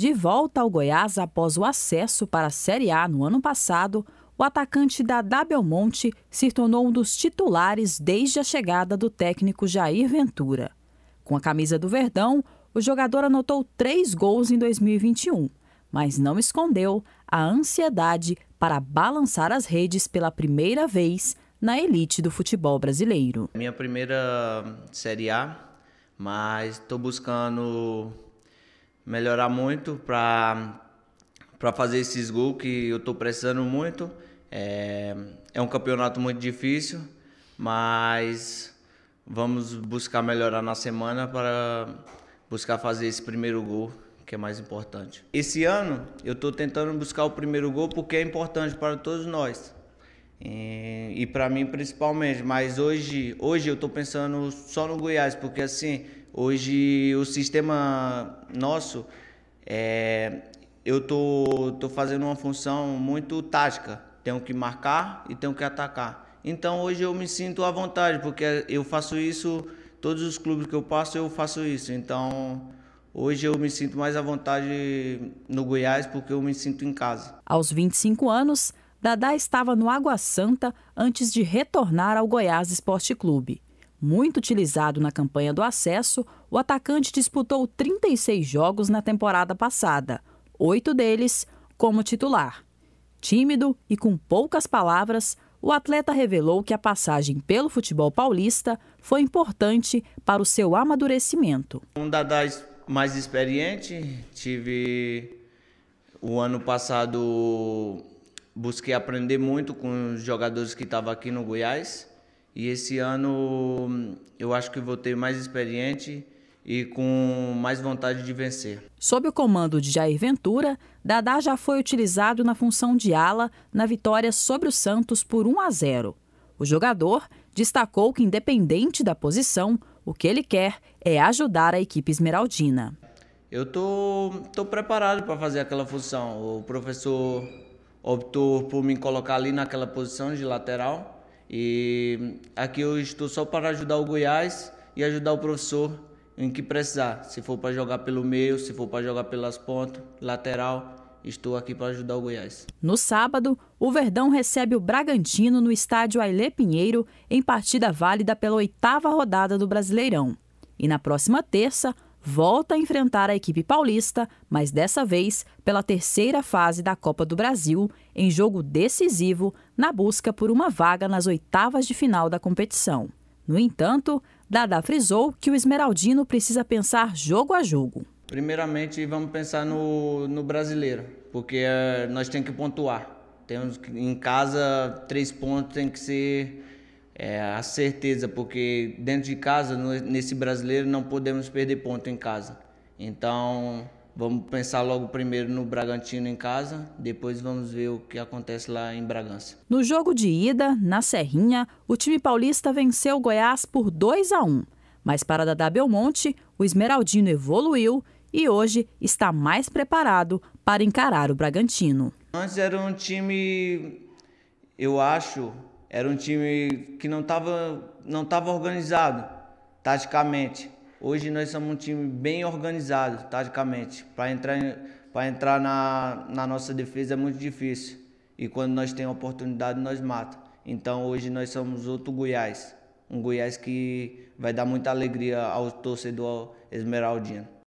De volta ao Goiás após o acesso para a Série A no ano passado, o atacante da Monte se tornou um dos titulares desde a chegada do técnico Jair Ventura. Com a camisa do Verdão, o jogador anotou três gols em 2021, mas não escondeu a ansiedade para balançar as redes pela primeira vez na elite do futebol brasileiro. Minha primeira Série A, mas estou buscando melhorar muito para para fazer esses gols que eu estou precisando muito. É, é um campeonato muito difícil, mas vamos buscar melhorar na semana para buscar fazer esse primeiro gol, que é mais importante. Esse ano eu estou tentando buscar o primeiro gol porque é importante para todos nós. É, e, e para mim principalmente, mas hoje, hoje eu estou pensando só no Goiás, porque assim, hoje o sistema nosso, é, eu tô, tô fazendo uma função muito tática. Tenho que marcar e tenho que atacar. Então hoje eu me sinto à vontade, porque eu faço isso, todos os clubes que eu passo, eu faço isso. Então hoje eu me sinto mais à vontade no Goiás, porque eu me sinto em casa. Aos 25 anos, Dadá estava no Água Santa antes de retornar ao Goiás Esporte Clube. Muito utilizado na campanha do acesso, o atacante disputou 36 jogos na temporada passada, oito deles como titular. Tímido e com poucas palavras, o atleta revelou que a passagem pelo futebol paulista foi importante para o seu amadurecimento. Um Dadá mais experiente, tive o ano passado busquei aprender muito com os jogadores que estavam aqui no Goiás. E esse ano hum, eu acho que voltei mais experiente e com mais vontade de vencer. Sob o comando de Jair Ventura, Dadá já foi utilizado na função de ala na vitória sobre o Santos por 1 a 0. O jogador destacou que, independente da posição, o que ele quer é ajudar a equipe esmeraldina. Eu tô, tô preparado para fazer aquela função. O professor optou por me colocar ali naquela posição de lateral e aqui eu estou só para ajudar o Goiás e ajudar o professor em que precisar. Se for para jogar pelo meio, se for para jogar pelas pontas, lateral, estou aqui para ajudar o Goiás. No sábado, o Verdão recebe o Bragantino no estádio Ailê Pinheiro, em partida válida pela oitava rodada do Brasileirão. E na próxima terça, volta a enfrentar a equipe paulista, mas dessa vez pela terceira fase da Copa do Brasil, em jogo decisivo na busca por uma vaga nas oitavas de final da competição. No entanto, Dada frisou que o esmeraldino precisa pensar jogo a jogo. Primeiramente, vamos pensar no, no brasileiro, porque eh, nós temos que pontuar. Temos em casa três pontos tem que ser é, a certeza, porque dentro de casa, no, nesse brasileiro, não podemos perder ponto em casa. Então, vamos pensar logo primeiro no Bragantino em casa, depois vamos ver o que acontece lá em Bragança. No jogo de ida, na Serrinha, o time paulista venceu o Goiás por 2 a 1. Mas para Dadá Belmonte, o Esmeraldino evoluiu e hoje está mais preparado para encarar o Bragantino. Antes era um time, eu acho, era um time que não estava não tava organizado taticamente. Hoje nós somos um time bem organizado taticamente. Para entrar, pra entrar na, na nossa defesa é muito difícil. E quando nós temos oportunidade, nós matamos. Então hoje nós somos outro Goiás. Um Goiás que vai dar muita alegria ao torcedor esmeraldino.